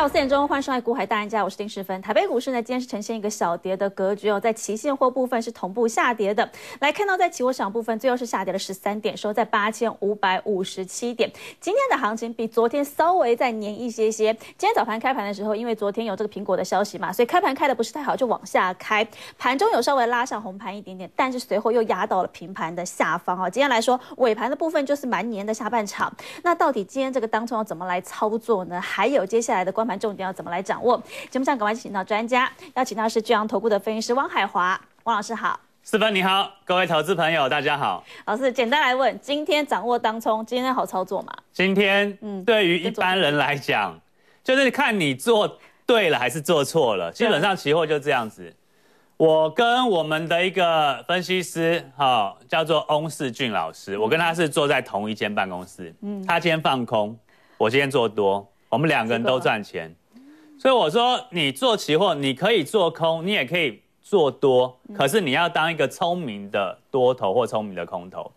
到四点钟，换上看《股海大赢家，我是丁世芬。台北股市呢，今天是呈现一个小跌的格局哦，在期现货部分是同步下跌的。来看到在期货市场部分，最后是下跌了十三点，收在八千五百五十七点。今天的行情比昨天稍微再黏一些些。今天早盘开盘的时候，因为昨天有这个苹果的消息嘛，所以开盘开的不是太好，就往下开。盘中有稍微拉上红盘一点点，但是随后又压到了平盘的下方啊。今天来说尾盘的部分就是蛮黏的下半场。那到底今天这个当中要怎么来操作呢？还有接下来的关。重点要怎么来掌握？节目上赶快请到专家，邀请到是巨阳投顾的分析师汪海华。汪老师好，四分你好，各位投资朋友大家好。老师简单来问，今天掌握当冲，今天好操作吗？今天，嗯，对于一般人来讲，就是看你做对了还是做错了。基本上期货就这样子。我跟我们的一个分析师，哈，叫做翁世俊老师，我跟他是坐在同一间办公室。嗯，他今天放空，我今天做多。我们两个人都赚钱，所以我说你做期货，你可以做空，你也可以做多，可是你要当一个聪明的多头或聪明的空头。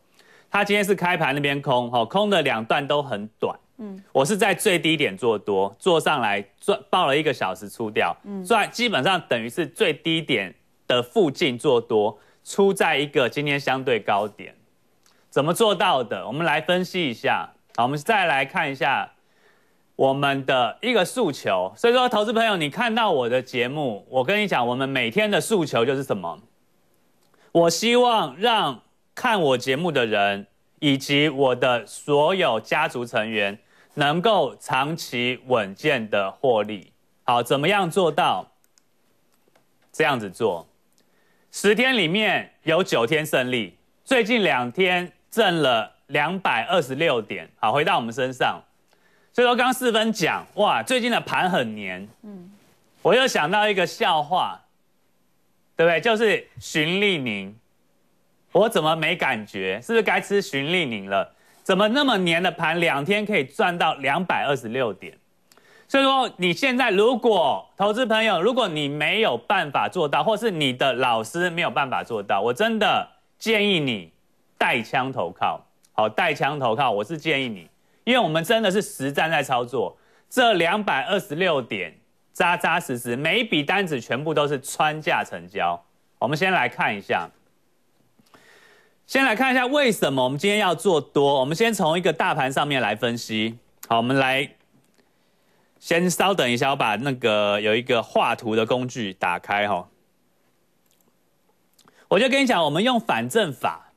他今天是开盘那边空，哈，空的两段都很短，嗯，我是在最低点做多，做上来赚，报了一个小时出掉，嗯，赚基本上等于是最低点的附近做多，出在一个今天相对高点，怎么做到的？我们来分析一下，好，我们再来看一下。我们的一个诉求，所以说，投资朋友，你看到我的节目，我跟你讲，我们每天的诉求就是什么？我希望让看我节目的人以及我的所有家族成员能够长期稳健的获利。好，怎么样做到？这样子做，十天里面有九天胜利，最近两天挣了两百二十六点。好，回到我们身上。所以说，刚四分讲哇，最近的盘很黏。嗯，我又想到一个笑话，对不对？就是循利宁，我怎么没感觉？是不是该吃循利宁了？怎么那么黏的盘，两天可以赚到两百二十六点？所以说，你现在如果投资朋友，如果你没有办法做到，或是你的老师没有办法做到，我真的建议你带枪投靠。好，带枪投靠，我是建议你。因为我们真的是实战在操作，这两百二十六点扎扎实实，每一笔单子全部都是穿价成交。我们先来看一下，先来看一下为什么我们今天要做多。我们先从一个大盘上面来分析。好，我们来先稍等一下，我把那个有一个画图的工具打开哈。我就跟你讲，我们用反证法，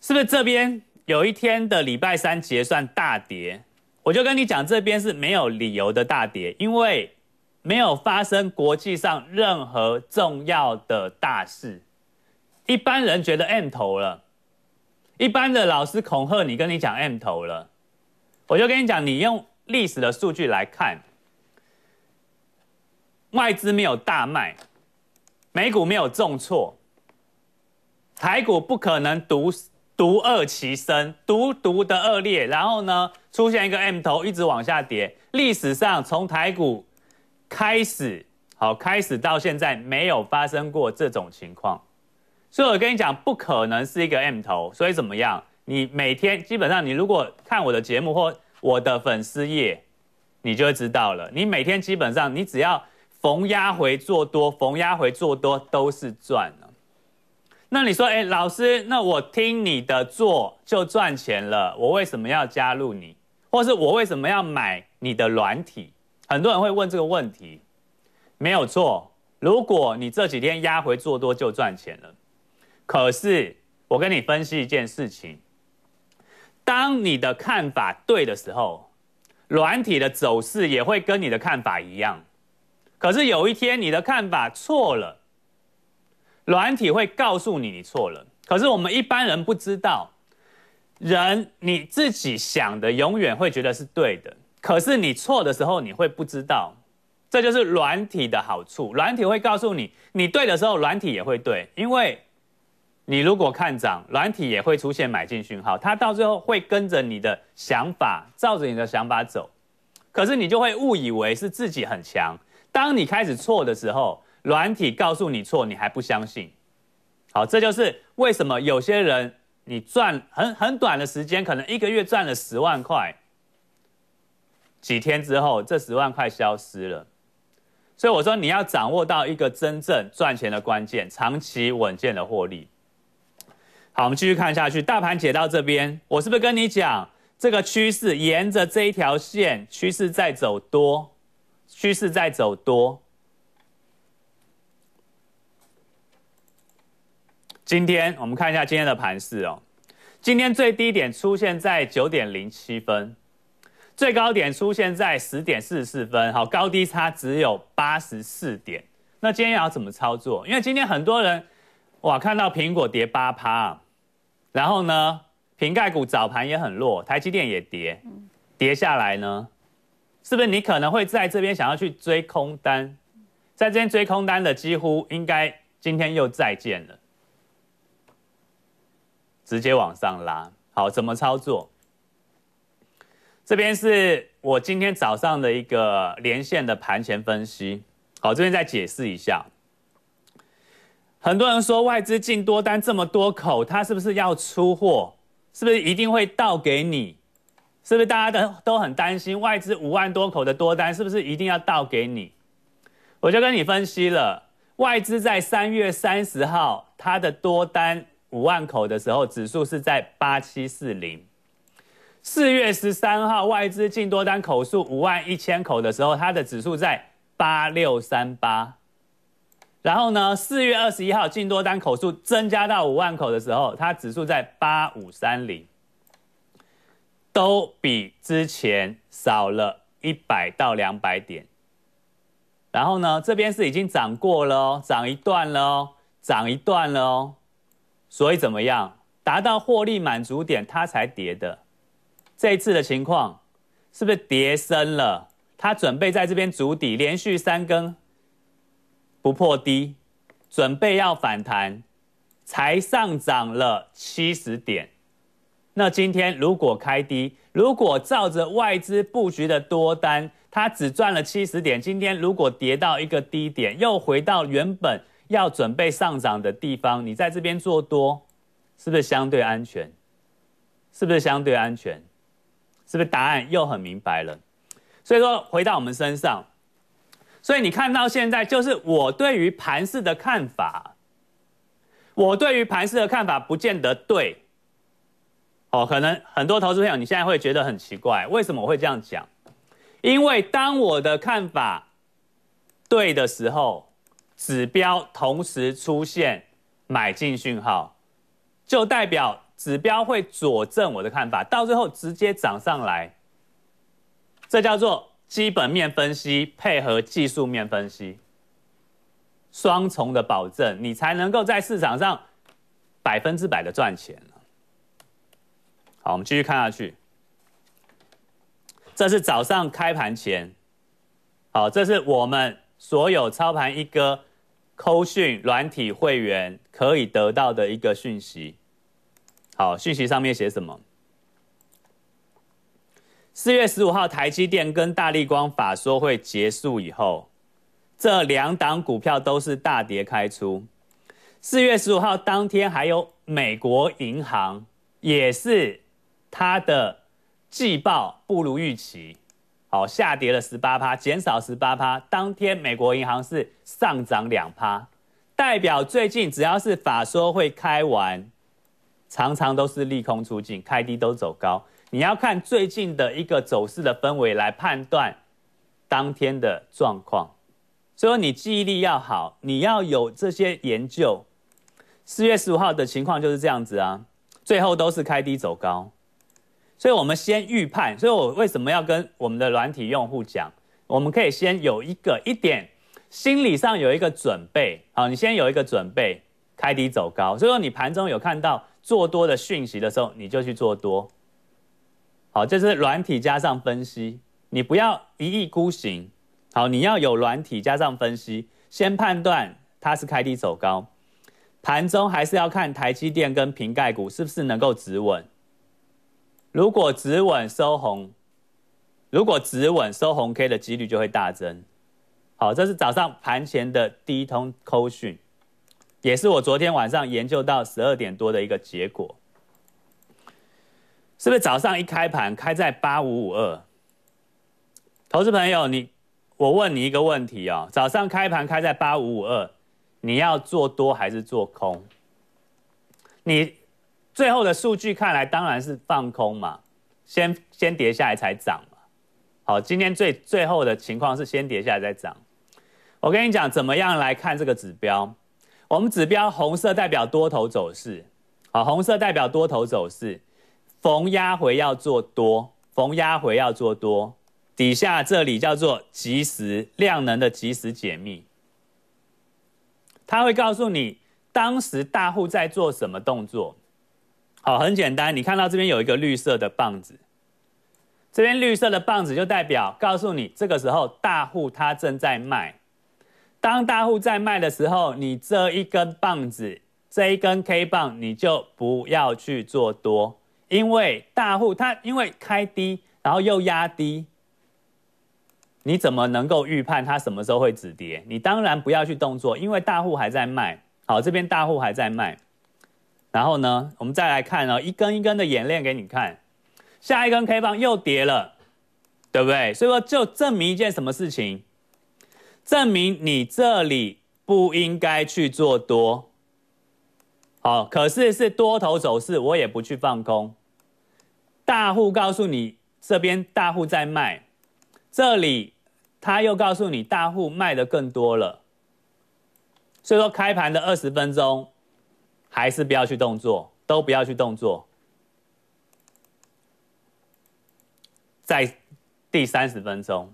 是不是这边？有一天的礼拜三结算大跌，我就跟你讲，这边是没有理由的大跌，因为没有发生国际上任何重要的大事。一般人觉得 M 头了，一般的老师恐吓你，跟你讲 M 头了，我就跟你讲，你用历史的数据来看，外资没有大卖，美股没有重挫，台股不可能独独恶其身，独独的恶劣，然后呢，出现一个 M 头，一直往下跌。历史上从台股开始，好开始到现在没有发生过这种情况，所以我跟你讲，不可能是一个 M 头。所以怎么样？你每天基本上，你如果看我的节目或我的粉丝页，你就知道了。你每天基本上，你只要逢压回做多，逢压回做多都是赚了。那你说，哎，老师，那我听你的做就赚钱了，我为什么要加入你，或是我为什么要买你的软体？很多人会问这个问题。没有错，如果你这几天压回做多就赚钱了。可是我跟你分析一件事情，当你的看法对的时候，软体的走势也会跟你的看法一样。可是有一天你的看法错了。软体会告诉你你错了，可是我们一般人不知道。人你自己想的永远会觉得是对的，可是你错的时候你会不知道，这就是软体的好处。软体会告诉你你对的时候，软体也会对，因为你如果看涨，软体也会出现买进讯号，它到最后会跟着你的想法，照着你的想法走，可是你就会误以为是自己很强。当你开始错的时候。软体告诉你错，你还不相信。好，这就是为什么有些人你赚很很短的时间，可能一个月赚了十万块，几天之后这十万块消失了。所以我说你要掌握到一个真正赚钱的关键，长期稳健的获利。好，我们继续看下去，大盘解到这边，我是不是跟你讲这个趋势沿着这一条线趋势在走多，趋势在走多。今天我们看一下今天的盘势哦。今天最低点出现在九点零七分，最高点出现在十点四十四分，好，高低差只有八十四点。那今天要怎么操作？因为今天很多人哇看到苹果跌八趴，然后呢，瓶盖股早盘也很弱，台积电也跌，跌下来呢，是不是你可能会在这边想要去追空单？在这边追空单的几乎应该今天又再见了。直接往上拉，好，怎么操作？这边是我今天早上的一个连线的盘前分析。好，这边再解释一下。很多人说外资进多单这么多口，它是不是要出货？是不是一定会倒给你？是不是大家都都很担心外资五万多口的多单是不是一定要倒给你？我就跟你分析了，外资在三月三十号它的多单。五万口的时候，指数是在八七四零。四月十三号，外资净多单口数五万一千口的时候，它的指数在八六三八。然后呢，四月二十一号净多单口数增加到五万口的时候，它指数在八五三零，都比之前少了一百到两百点。然后呢，这边是已经涨过了哦，涨一段了哦，涨一段了哦。所以怎么样达到获利满足点，它才跌的。这一次的情况是不是跌深了？它准备在这边筑底，连续三根不破低，准备要反弹，才上涨了七十点。那今天如果开低，如果照着外资布局的多单，它只赚了七十点。今天如果跌到一个低点，又回到原本。要准备上涨的地方，你在这边做多，是不是相对安全？是不是相对安全？是不是答案又很明白了？所以说，回到我们身上，所以你看到现在就是我对于盘市的看法。我对于盘市的看法不见得对，哦，可能很多投资朋友你现在会觉得很奇怪，为什么我会这样讲？因为当我的看法对的时候。指标同时出现买进讯号，就代表指标会佐证我的看法，到最后直接涨上来。这叫做基本面分析配合技术面分析，双重的保证，你才能够在市场上百分之百的赚钱好，我们继续看下去。这是早上开盘前，好，这是我们所有操盘一哥。扣讯软体会员可以得到的一个讯息，好，讯息上面写什么？四月十五号台积电跟大立光法说会结束以后，这两档股票都是大跌开出。四月十五号当天还有美国银行，也是它的季报不如预期。好，下跌了十八趴，减少十八趴。当天美国银行是上涨两趴，代表最近只要是法说会开完，常常都是利空出尽，开低都走高。你要看最近的一个走势的氛围来判断当天的状况。所以你记忆力要好，你要有这些研究。四月十五号的情况就是这样子啊，最后都是开低走高。所以，我们先预判。所以我为什么要跟我们的软体用户讲？我们可以先有一个一点心理上有一个准备。好，你先有一个准备，开低走高。所以说，你盘中有看到做多的讯息的时候，你就去做多。好，这是软体加上分析，你不要一意孤行。好，你要有软体加上分析，先判断它是开低走高。盘中还是要看台积电跟瓶盖股是不是能够止稳。如果止稳收红，如果止稳收红 K 的几率就会大增。好，这是早上盘前的第一通扣讯，也是我昨天晚上研究到十二点多的一个结果。是不是早上一开盘开在八五五二？投资朋友，你我问你一个问题哦，早上开盘开在八五五二，你要做多还是做空？你？最后的数据看来当然是放空嘛，先先跌下来才涨嘛。好，今天最最后的情况是先跌下来再涨。我跟你讲，怎么样来看这个指标？我们指标红色代表多头走势，好，红色代表多头走势。逢压回要做多，逢压回要做多。底下这里叫做即时量能的即时解密，它会告诉你当时大户在做什么动作。好，很简单，你看到这边有一个绿色的棒子，这边绿色的棒子就代表告诉你，这个时候大户他正在卖。当大户在卖的时候，你这一根棒子，这一根 K 棒，你就不要去做多，因为大户他因为开低，然后又压低，你怎么能够预判它什么时候会止跌？你当然不要去动作，因为大户还在卖。好，这边大户还在卖。然后呢，我们再来看哦，一根一根的演练给你看。下一根开盘又跌了，对不对？所以说就证明一件什么事情，证明你这里不应该去做多。好，可是是多头走势，我也不去放空。大户告诉你这边大户在卖，这里他又告诉你大户卖的更多了。所以说开盘的二十分钟。还是不要去动作，都不要去动作。在第三十分钟，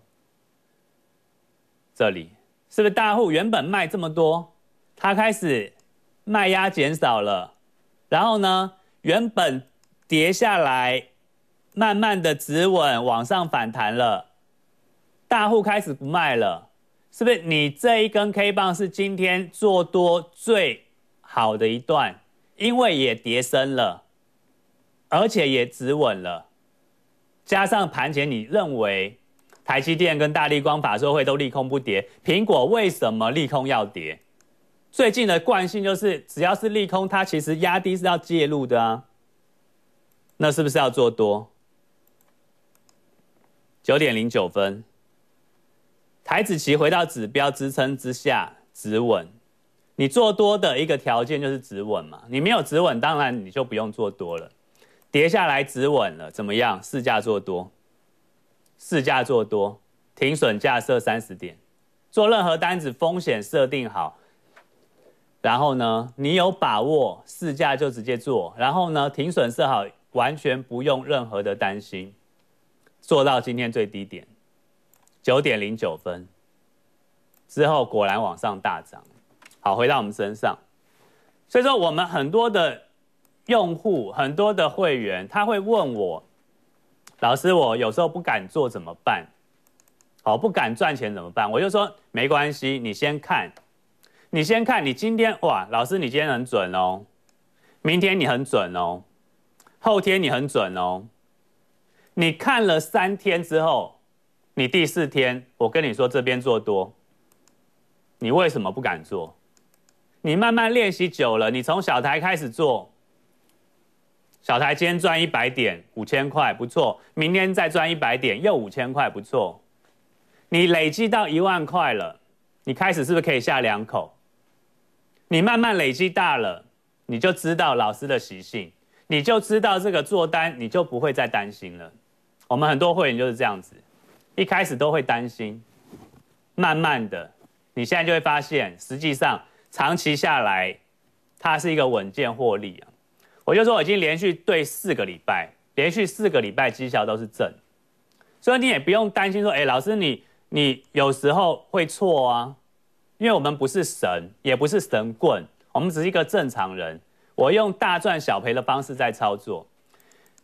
这里是不是大户原本卖这么多，他开始卖压减少了，然后呢，原本跌下来，慢慢的止稳，往上反弹了，大户开始不卖了，是不是？你这一根 K 棒是今天做多最。好的一段，因为也叠升了，而且也止稳了，加上盘前你认为台积电跟大力光法说会都利空不跌，苹果为什么利空要跌？最近的惯性就是只要是利空，它其实压低是要介入的啊，那是不是要做多？九点零九分，台子旗回到指标支撑之下止稳。你做多的一个条件就是止稳嘛，你没有止稳，当然你就不用做多了。跌下来止稳了，怎么样？市价做多，市价做多，停损价设三十点。做任何单子，风险设定好，然后呢，你有把握市价就直接做，然后呢，停损设好，完全不用任何的担心。做到今天最低点，九点零九分之后，果然往上大涨。好，回到我们身上，所以说我们很多的用户，很多的会员，他会问我，老师，我有时候不敢做怎么办？好，不敢赚钱怎么办？我就说没关系，你先看，你先看，你今天哇，老师你今天很准哦，明天你很准哦，后天你很准哦，你看了三天之后，你第四天我跟你说这边做多，你为什么不敢做？你慢慢练习久了，你从小台开始做，小台今天赚一百点，五千块不错。明天再赚一百点，又五千块不错。你累积到一万块了，你开始是不是可以下两口？你慢慢累积大了，你就知道老师的习性，你就知道这个做单，你就不会再担心了。我们很多会员就是这样子，一开始都会担心，慢慢的，你现在就会发现，实际上。长期下来，它是一个稳健获利啊！我就说我已经连续对四个礼拜，连续四个礼拜绩效都是正，所以你也不用担心说，哎，老师你你有时候会错啊，因为我们不是神，也不是神棍，我们只是一个正常人。我用大赚小赔的方式在操作，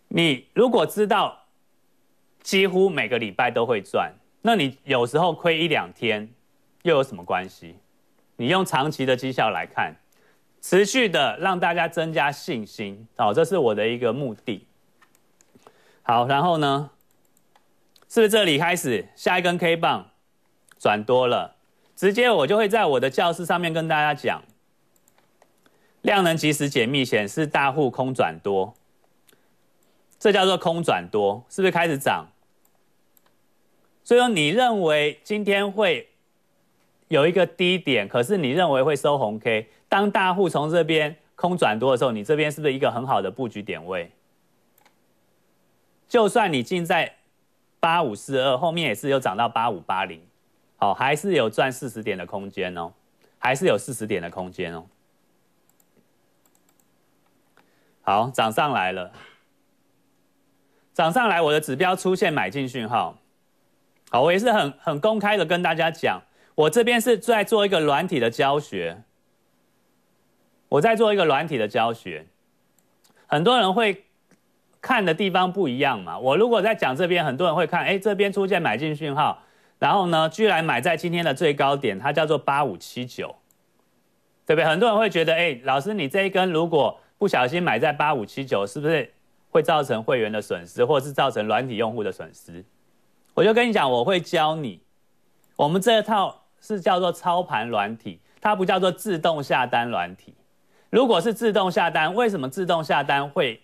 你如果知道几乎每个礼拜都会赚，那你有时候亏一两天，又有什么关系？你用长期的绩效来看，持续的让大家增加信心，好，这是我的一个目的。好，然后呢，是不是这里开始下一根 K 棒转多了，直接我就会在我的教室上面跟大家讲，量能及时解密显示大户空转多，这叫做空转多，是不是开始涨？所以说，你认为今天会？有一个低点，可是你认为会收红 K。当大户从这边空转多的时候，你这边是不是一个很好的布局点位？就算你进在八五四二，后面也是又涨到八五八零，好，还是有赚四十点的空间哦，还是有四十点的空间哦。好，涨上来了，涨上来我的指标出现买进讯号。好，我也是很很公开的跟大家讲。我这边是在做一个软体的教学，我在做一个软体的教学，很多人会看的地方不一样嘛。我如果在讲这边，很多人会看，哎，这边出现买进讯号，然后呢，居然买在今天的最高点，它叫做八五七九，对不对？很多人会觉得，哎，老师，你这一根如果不小心买在八五七九，是不是会造成会员的损失，或者是造成软体用户的损失？我就跟你讲，我会教你，我们这套。是叫做操盘软体，它不叫做自动下单软体。如果是自动下单，为什么自动下单会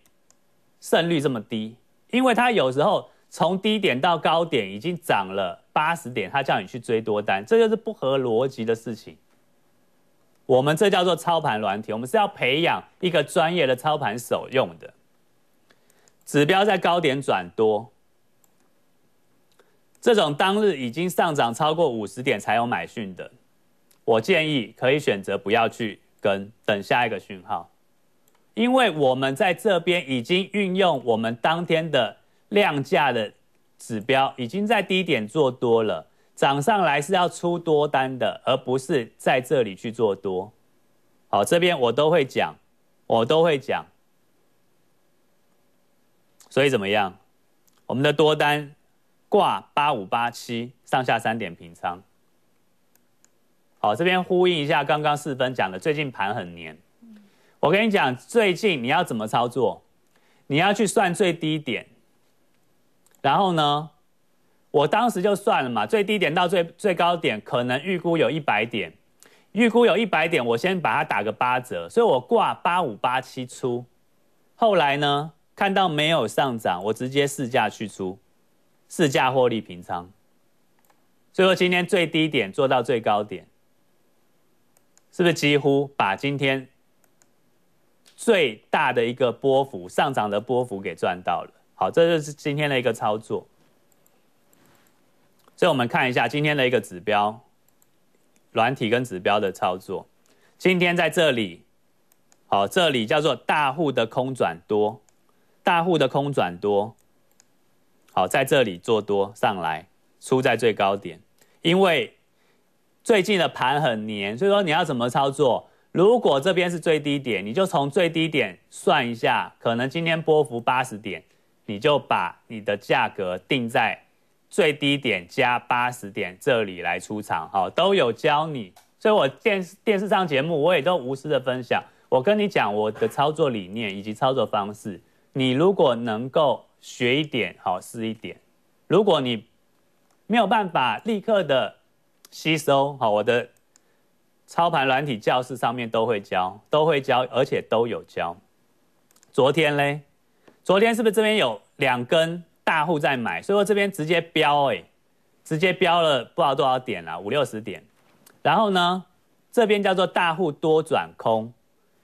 胜率这么低？因为它有时候从低点到高点已经涨了八十点，它叫你去追多单，这就是不合逻辑的事情。我们这叫做操盘软体，我们是要培养一个专业的操盘手用的指标，在高点转多。这种当日已经上涨超过五十点才有买讯的，我建议可以选择不要去跟，等下一个讯号，因为我们在这边已经运用我们当天的量价的指标，已经在低点做多了，涨上来是要出多单的，而不是在这里去做多。好，这边我都会讲，我都会讲，所以怎么样？我们的多单。挂八五八七，上下三点平仓。好，这边呼应一下刚刚四分讲的，最近盘很黏。我跟你讲，最近你要怎么操作？你要去算最低点。然后呢，我当时就算了嘛，最低点到最最高点可能预估有一百点，预估有一百点，我先把它打个八折，所以我挂八五八七出。后来呢，看到没有上涨，我直接试价去出。市价获利平仓，所以说今天最低点做到最高点，是不是几乎把今天最大的一个波幅上涨的波幅给赚到了？好，这就是今天的一个操作。所以我们看一下今天的一个指标，软体跟指标的操作。今天在这里，好，这里叫做大户的空转多，大户的空转多。好，在这里做多上来，出在最高点，因为最近的盘很黏，所以说你要怎么操作？如果这边是最低点，你就从最低点算一下，可能今天波幅八十点，你就把你的价格定在最低点加八十点这里来出场。好，都有教你，所以我电电视上节目我也都无私的分享。我跟你讲我的操作理念以及操作方式，你如果能够。学一点，好试一点。如果你没有办法立刻的吸收，好，我的操盘软体教室上面都会教，都会教，而且都有教。昨天嘞，昨天是不是这边有两根大户在买，所以说这边直接飙，哎，直接飙了不知道多少点了，五六十点。然后呢，这边叫做大户多转空，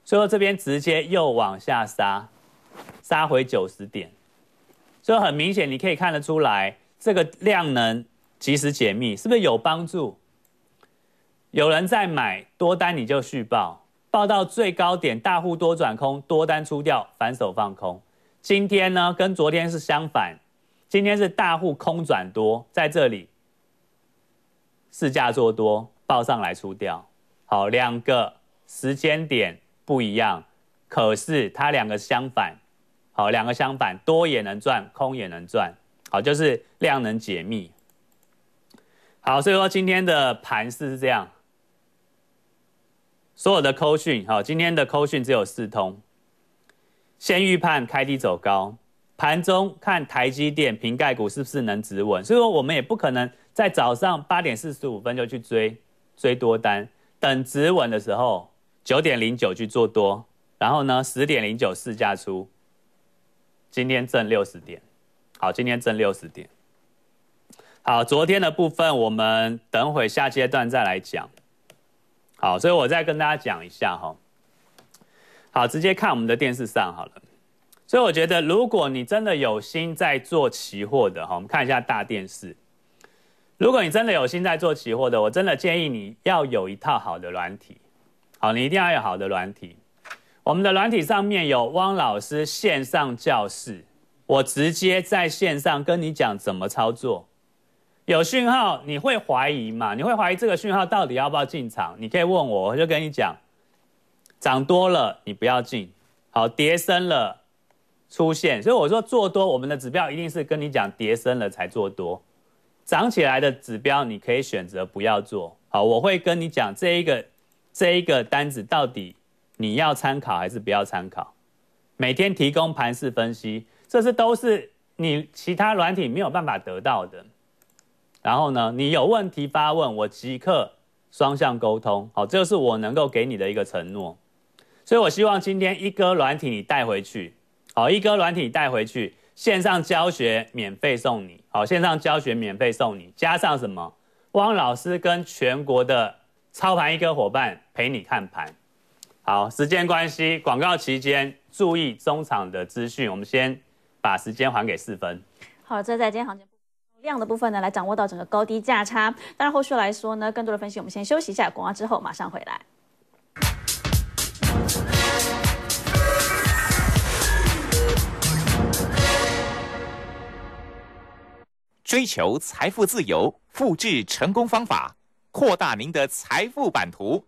所以说这边直接又往下杀，杀回九十点。所以很明显，你可以看得出来，这个量能及时解密，是不是有帮助？有人在买多单，你就续报，报到最高点，大户多转空，多单出掉，反手放空。今天呢，跟昨天是相反，今天是大户空转多，在这里市价做多，报上来出掉。好，两个时间点不一样，可是它两个相反。好，两个相反，多也能赚，空也能赚。好，就是量能解密。好，所以说今天的盘势是这样。所有的扣讯，好，今天的扣讯只有四通。先预判开低走高，盘中看台积电瓶盖股是不是能止稳。所以说我们也不可能在早上八点四十五分就去追追多单，等止稳的时候九点零九去做多，然后呢十点零九试价出。今天挣六十点，好，今天挣六十点。好，昨天的部分我们等会下阶段再来讲。好，所以我再跟大家讲一下哈。好，直接看我们的电视上好了。所以我觉得，如果你真的有心在做期货的哈，我们看一下大电视。如果你真的有心在做期货的，我真的建议你要有一套好的软体。好，你一定要有好的软体。我们的软体上面有汪老师线上教室，我直接在线上跟你讲怎么操作。有讯号你会怀疑嘛？你会怀疑这个讯号到底要不要进场？你可以问我，我就跟你讲。涨多了你不要进，好跌升了出现，所以我说做多，我们的指标一定是跟你讲跌升了才做多。涨起来的指标你可以选择不要做，好，我会跟你讲这一个这一个单子到底。你要参考还是不要参考？每天提供盘式分析，这是都是你其他软体没有办法得到的。然后呢，你有问题发问，我即刻双向沟通。好，这是我能够给你的一个承诺。所以，我希望今天一哥软体你带回去，好，一哥软体带回去，线上教学免费送你，好，线上教学免费送你，加上什么？汪老师跟全国的操盘一哥伙伴陪你看盘。好，时间关系，广告期间注意中场的资讯。我们先把时间还给四分。好，这在今天行情量的部分呢，来掌握到整个高低价差。但是后续来说呢，更多的分析我们先休息一下，广告之后马上回来。追求财富自由，复制成功方法，扩大您的财富版图。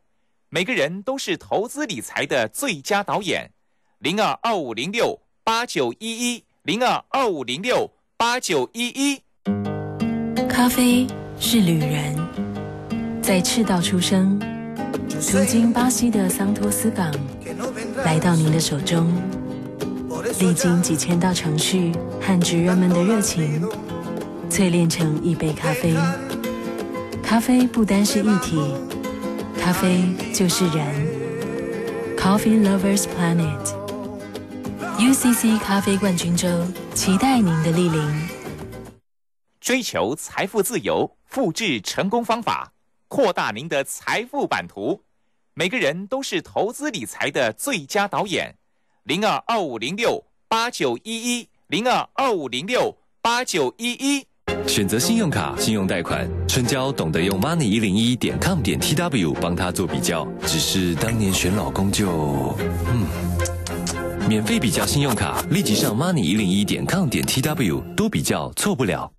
每个人都是投资理财的最佳导演，零二二五零六八九一一零二二五零六八九一一。咖啡是旅人在赤道出生，途经巴西的桑托斯港，来到您的手中，历经几千道程序和职人们的热情，淬炼成一杯咖啡。咖啡不单是一体。咖啡就是人。c o f f e e Lovers Planet，UCC 咖啡冠军周，期待您的莅临。追求财富自由，复制成功方法，扩大您的财富版图。每个人都是投资理财的最佳导演。零二二五零六八九一一零二二五零六八九一一。选择信用卡、信用贷款，春娇懂得用 money 一零一点 com 点 tw 帮他做比较。只是当年选老公就，嗯。免费比较信用卡，立即上 money 一零一点 com 点 tw，多比较错不了。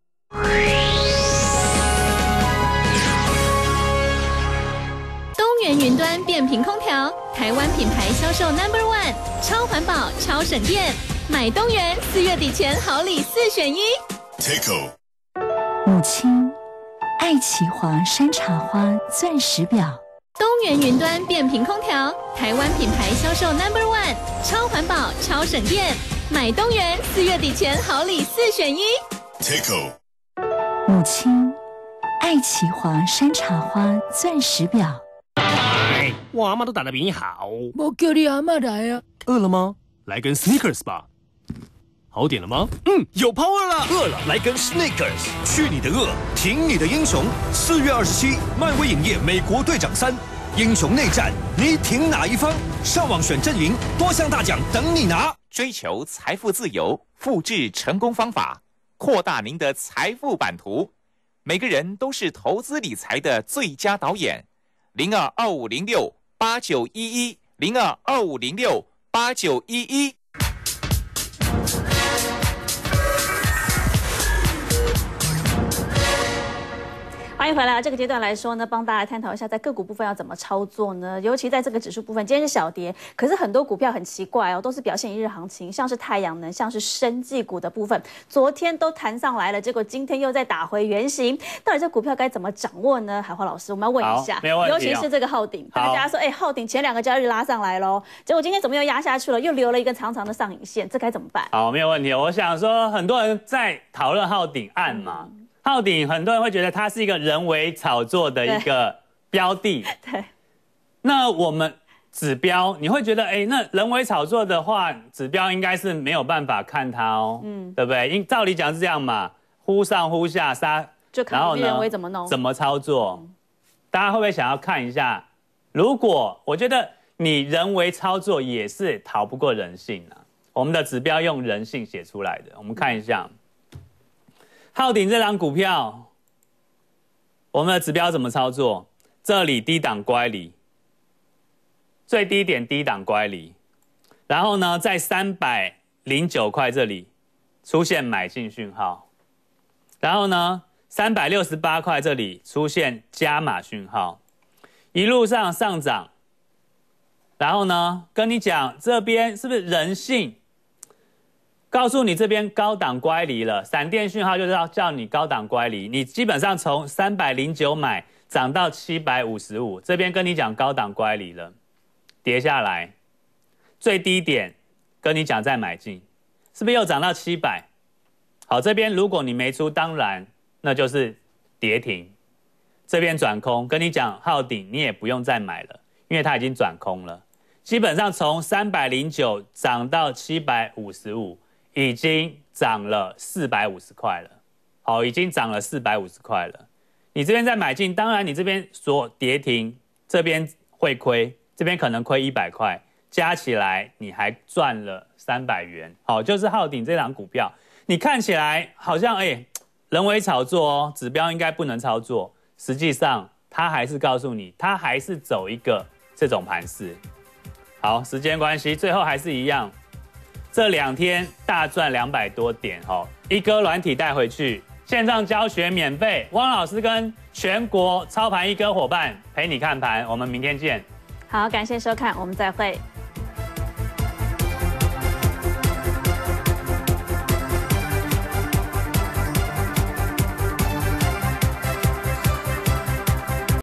东源云端变频空调，台湾品牌销售 number one，超环保、超省电，买东源四月底前好礼四选一。Takeo。亲，爱奇华山茶花钻石表，东源云端变频空调，台湾品牌销售 number one，超环保超省电，买东源四月底前好礼四选一。Take 母亲，爱奇华山茶花钻石表。我阿妈都打得比你好，我叫你阿妈打呀。饿了吗？来根 sneakers 吧。好点了吗？嗯，有 power 了。饿了，来根 snickers。去你的饿，挺你的英雄。四月二十七，漫威影业《美国队长三：英雄内战》，你挺哪一方？上网选阵营，多项大奖等你拿。追求财富自由，复制成功方法，扩大您的财富版图。每个人都是投资理财的最佳导演。零二二五零六八九一一零二二五零六八九一一。欢迎回来。这个阶段来说呢，帮大家探讨一下，在个股部分要怎么操作呢？尤其在这个指数部分，今天是小跌，可是很多股票很奇怪哦，都是表现一日行情，像是太阳能、像是生技股的部分，昨天都弹上来了，结果今天又再打回原形。到底这股票该怎么掌握呢？海华老师，我们要问一下，尤其是这个昊鼎，大家说，哎，昊鼎前两个交易日拉上来喽，结果今天怎么又压下去了？又留了一根长长的上影线，这该怎么办？好，没有问题。我想说，很多人在讨论昊鼎案嘛。昊鼎，很多人会觉得它是一个人为炒作的一个标的。对。那我们指标，你会觉得，哎，那人为炒作的话，指标应该是没有办法看它哦。嗯。对不对？因照理讲是这样嘛，忽上忽下，杀。就看。别人为怎么弄？怎么操作？大家会不会想要看一下？如果我觉得你人为操作也是逃不过人性啊。我们的指标用人性写出来的，我们看一下。昊鼎这张股票，我们的指标怎么操作？这里低档乖离，最低点低档乖离，然后呢，在三百零九块这里出现买进讯号，然后呢，三百六十八块这里出现加码讯号，一路上上涨，然后呢，跟你讲这边是不是人性？告诉你这边高档乖离了，闪电讯号就是要叫你高档乖离。你基本上从三百零九买，涨到七百五十五，这边跟你讲高档乖离了，跌下来最低点跟你讲再买进，是不是又涨到七百？好，这边如果你没出，当然那就是跌停，这边转空，跟你讲耗顶，你也不用再买了，因为它已经转空了。基本上从三百零九涨到七百五十五。已经涨了四百五十块了，好，已经涨了四百五十块了。你这边再买进，当然你这边说跌停，这边会亏，这边可能亏一百块，加起来你还赚了三百元。好，就是昊鼎这档股票，你看起来好像哎，人为炒作哦，指标应该不能操作，实际上它还是告诉你，它还是走一个这种盘势。好，时间关系，最后还是一样。这两天大赚两百多点哦，一哥软体带回去，线上教学免费，汪老师跟全国操盘一哥伙伴陪你看盘，我们明天见。好，感谢收看，我们再会。